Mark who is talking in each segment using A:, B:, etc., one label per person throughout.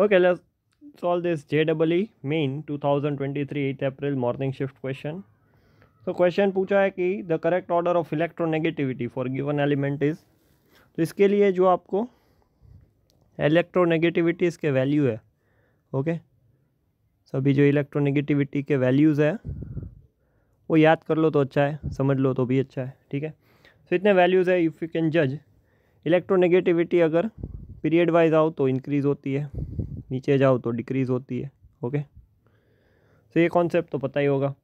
A: okay this J double E solve two thousand twenty three eight April morning shift question तो question पूछा है कि the correct order of electronegativity for given element is तो इसके लिए जो आपको इलेक्ट्रोनेगेटिविटीज़ इसके वैल्यू है ओके सभी जो इलेक्ट्रोनेगेटिविटी के वैल्यूज़ है वो याद कर लो तो अच्छा है समझ लो तो भी अच्छा है ठीक है सो इतने वैल्यूज़ है इफ़ यू कैन जज इलेक्ट्रोनेगेटिविटी अगर पीरियड वाइज आओ तो इंक्रीज़ होती है नीचे जाओ तो डिक्रीज़ होती है ओके सो ये कॉन्सेप्ट तो पता ही होगा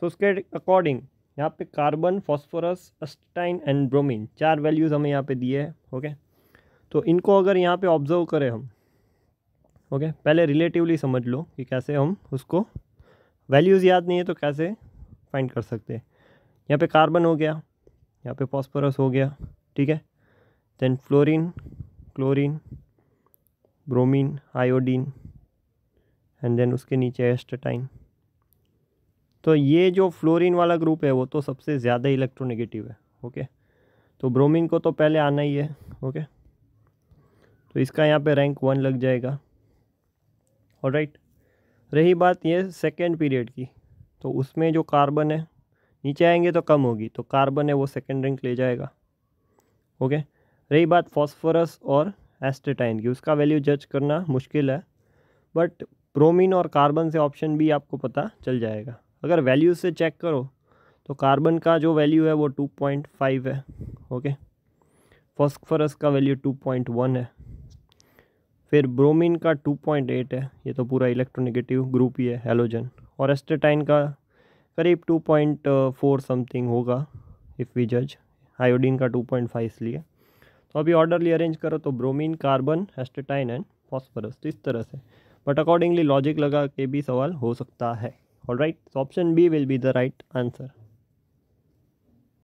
A: सो उसके अकॉर्डिंग यहाँ पे carbon phosphorus astatine and bromine चार वैल्यूज़ हमें यहाँ पे दिए हैं ओके तो इनको अगर यहाँ पे ऑब्जर्व करें हम ओके पहले रिलेटिवली समझ लो कि कैसे हम उसको वैल्यूज़ याद नहीं है तो कैसे फाइंड कर सकते हैं यहाँ पे कार्बन हो गया यहाँ पे फॉस्फोरस हो गया ठीक है then fluorine chlorine bromine iodine and then उसके नीचे एस्टाटाइन तो ये जो फ्लोरीन वाला ग्रुप है वो तो सबसे ज़्यादा इलेक्ट्रोनेगेटिव है ओके तो ब्रोमीन को तो पहले आना ही है ओके तो इसका यहाँ पे रैंक वन लग जाएगा और राइट रही बात ये सेकेंड पीरियड की तो उसमें जो कार्बन है नीचे आएंगे तो कम होगी तो कार्बन है वो सेकेंड रैंक ले जाएगा ओके रही बात फॉस्फोरस और एस्टेटाइन की उसका वैल्यू जज करना मुश्किल है बट प्रोमीन और कार्बन से ऑप्शन भी आपको पता चल जाएगा अगर वैल्यू से चेक करो तो कार्बन का जो वैल्यू है वो टू पॉइंट फाइव है ओके फॉस्फरस का वैल्यू टू पॉइंट वन है फिर ब्रोमीन का टू पॉइंट एट है ये तो पूरा इलेक्ट्रोनेगेटिव ग्रुप ही है हेलोजन और एस्टेटाइन का करीब टू पॉइंट फोर समथिंग होगा इफ़ वी जज आयोडीन का टू पॉइंट फाइव इसलिए तो अभी ऑर्डरली अरेंज करो तो bromine carbon astatine and phosphorus तो इस तरह से बट अकॉर्डिंगली लॉजिक लगा के भी सवाल हो सकता है all right option B will be the right answer